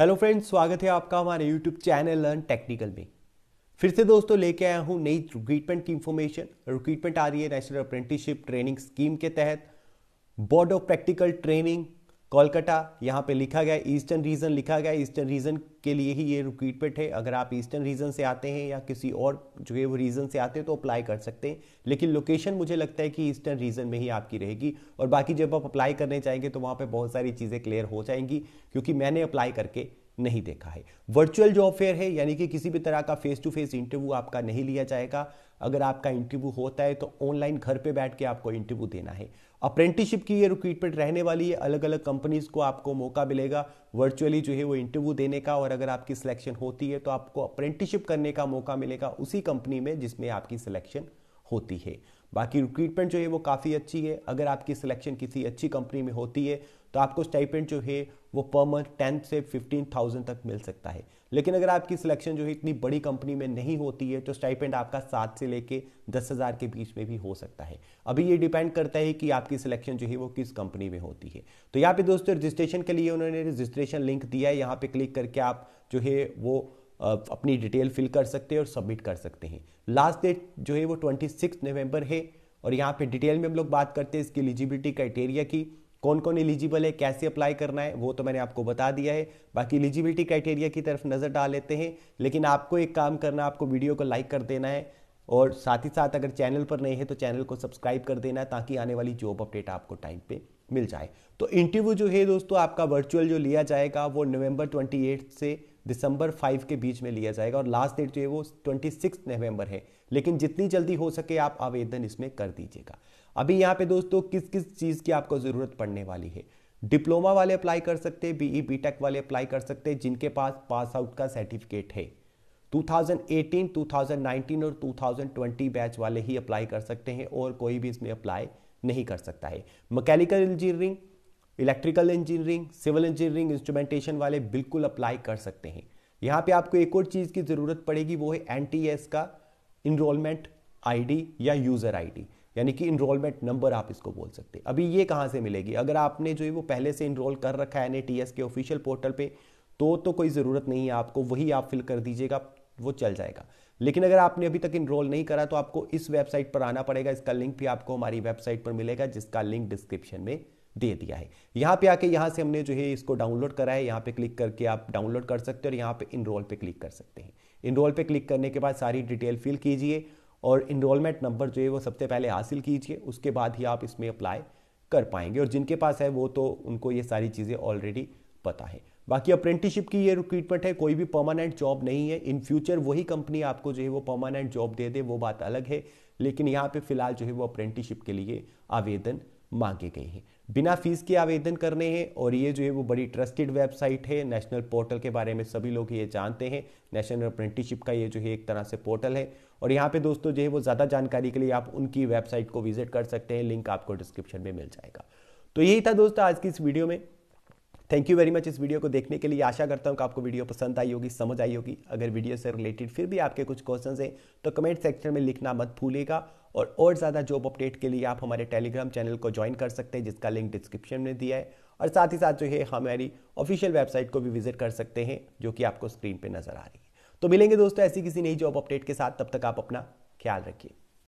hello friends स्वागत है आपका हमारे यूट्यूब चैनल लर्न टेक्निकल में फिर से दोस्तों लेके आया हूँ नई रिक्रूटमेंट की इन्फॉर्मेशन रिक्रूटमेंट आ रही है नेशनल अप्रेंटिसशिप ट्रेनिंग स्कीम के तहत board of practical training Kolkata यहाँ पे लिखा गया ईस्टर्न रीजन लिखा गया ईस्टर्न रीजन के लिए ही ये रिक्वीट पे है अगर आप ईस्टर्न रीजन से आते हैं या किसी और जो है वो रीजन से आते हैं तो अप्लाई कर सकते हैं लेकिन लोकेशन मुझे लगता है कि ईस्टर्न रीजन में ही आपकी रहेगी और बाकी जब आप अप्लाई करने जाएंगे तो वहाँ पर बहुत सारी चीज़ें क्लियर हो जाएंगी क्योंकि मैंने अप्लाई करके नहीं देखा है वर्चुअल जॉब फेयर है यानी कि किसी भी तरह का फेस टू फेस इंटरव्यू आपका नहीं लिया जाएगा अगर आपका इंटरव्यू होता है तो ऑनलाइन घर पे बैठ के आपको इंटरव्यू देना है अप्रेंटिसशिप की ये रिक्रूटमेंट रहने वाली है अलग अलग कंपनीज को आपको मौका मिलेगा वर्चुअली जो है वो इंटरव्यू देने का और अगर आपकी सिलेक्शन होती है तो आपको अप्रेंटिसशिप करने का मौका मिलेगा उसी कंपनी में जिसमें आपकी सिलेक्शन होती है बाकी रिक्रूटमेंट जो है वो काफ़ी अच्छी है अगर आपकी सिलेक्शन किसी अच्छी कंपनी में होती है तो आपको स्टाइपेंट जो है वो पर मंथ टेंथ से फिफ्टीन थाउजेंड तक मिल सकता है लेकिन अगर आपकी सिलेक्शन जो है इतनी बड़ी कंपनी में नहीं होती है तो स्टाइपेंट आपका सात से लेके दस हज़ार के बीच में भी हो सकता है अभी ये डिपेंड करता है कि आपकी सिलेक्शन जो है वो किस कंपनी में होती है तो यहाँ पे दोस्तों रजिस्ट्रेशन के लिए उन्होंने रजिस्ट्रेशन लिंक दिया है यहाँ पे क्लिक करके आप जो है वो अपनी डिटेल फिल कर सकते हैं और सबमिट कर सकते हैं लास्ट डेट जो है वो ट्वेंटी नवंबर है और यहाँ पे डिटेल में हम लोग बात करते हैं इसकी एलिजिबिलिटी क्राइटेरिया की कौन कौन एलिजिबल है कैसे अप्लाई करना है वो तो मैंने आपको बता दिया है बाकी एलिजिबिलिटी क्राइटेरिया की तरफ नज़र डाल लेते हैं लेकिन आपको एक काम करना आपको वीडियो को लाइक कर देना है और साथ ही साथ अगर चैनल पर नहीं है तो चैनल को सब्सक्राइब कर देना है ताकि आने वाली जॉब अपडेट आपको टाइम पे मिल जाए तो इंटरव्यू जो है दोस्तों आपका वर्चुअल जो लिया जाएगा वो नवंबर 28 से दिसंबर फाइव के बीच में लिया जाएगा और लास्ट डेट जो है वो ट्वेंटी सिक्स नवंबर है लेकिन जितनी जल्दी हो सके आप आवेदन इसमें कर दीजिएगा अभी यहाँ पे दोस्तों किस किस चीज़ की आपको ज़रूरत पड़ने वाली है डिप्लोमा वाले अप्लाई कर सकते हैं बीई टेक e, वाले अप्लाई कर सकते हैं जिनके पास पास आउट का सर्टिफिकेट है 2018, 2019 और 2020 बैच वाले ही अप्लाई कर सकते हैं और कोई भी इसमें अप्लाई नहीं कर सकता है mechanical engineering electrical engineering civil engineering instrumentation वाले बिल्कुल अप्लाई कर सकते हैं यहाँ पे आपको एक और चीज़ की ज़रूरत पड़ेगी वो है एन का इनरोलमेंट आईडी या यूज़र आईडी यानी कि इनरोलमेंट नंबर आप इसको बोल सकते हैं अभी ये कहाँ से मिलेगी अगर आपने जो है वो पहले से इनरोल कर रखा है एन के ऑफिशियल पोर्टल पर तो तो कोई ज़रूरत नहीं है आपको वही आप फिल कर दीजिएगा वो चल जाएगा लेकिन अगर आपने अभी तक इनरोल नहीं करा तो आपको इस वेबसाइट पर आना पड़ेगा इसका लिंक भी आपको हमारी वेबसाइट पर मिलेगा जिसका लिंक डिस्क्रिप्शन में दे दिया है यहाँ पे आके यहाँ से हमने जो है इसको डाउनलोड करा है यहाँ पे क्लिक करके आप डाउनलोड कर सकते हो और यहाँ पे इनरोल पे क्लिक कर सकते हैं इनरोल पे क्लिक करने के बाद सारी डिटेल फिल कीजिए और इनरोलमेंट नंबर जो है वो सबसे पहले हासिल कीजिए उसके बाद ही आप इसमें अप्लाई कर पाएंगे और जिनके पास है वो तो उनको ये सारी चीज़ें ऑलरेडी पता है बाकी अप्रेंटिसशिप की ये रिक्रूटमेंट है कोई भी परमानेंट जॉब नहीं है इन फ्यूचर वही कंपनी आपको जो है वो परमानेंट जॉब दे दे वो बात अलग है लेकिन यहाँ पे फिलहाल जो है वो अप्रेंटिसिप के लिए आवेदन मांगी गई हैं बिना फीस के आवेदन करने हैं और ये जो है वो बड़ी ट्रस्टेड वेबसाइट है नेशनल पोर्टल के बारे में सभी लोग ये जानते हैं नेशनल अप्रेंटिसशिप का ये जो है एक तरह से पोर्टल है और यहाँ पे दोस्तों जो है वो ज़्यादा जानकारी के लिए आप उनकी वेबसाइट को विजिट कर सकते हैं लिंक आपको डिस्क्रिप्शन में मिल जाएगा तो यही था दोस्तों आज की इस वीडियो में थैंक यू वेरी मच इस वीडियो को देखने के लिए आशा करता हूँ कि आपको वीडियो पसंद आई होगी समझ आई होगी अगर वीडियो से रिलेटेड फिर भी आपके कुछ क्वेश्चन हैं तो कमेंट सेक्शन में लिखना मत भूलेगा और और ज़्यादा जॉब अपडेट के लिए आप हमारे टेलीग्राम चैनल को ज्वाइन कर सकते हैं जिसका लिंक डिस्क्रिप्शन में दिया है और साथ ही साथ जो है हमारी ऑफिशियल वेबसाइट को भी विजिट कर सकते हैं जो कि आपको स्क्रीन पर नज़र आ रही है तो मिलेंगे दोस्तों ऐसी किसी नई जॉब अपडेट के साथ तब तक आप अपना ख्याल रखिए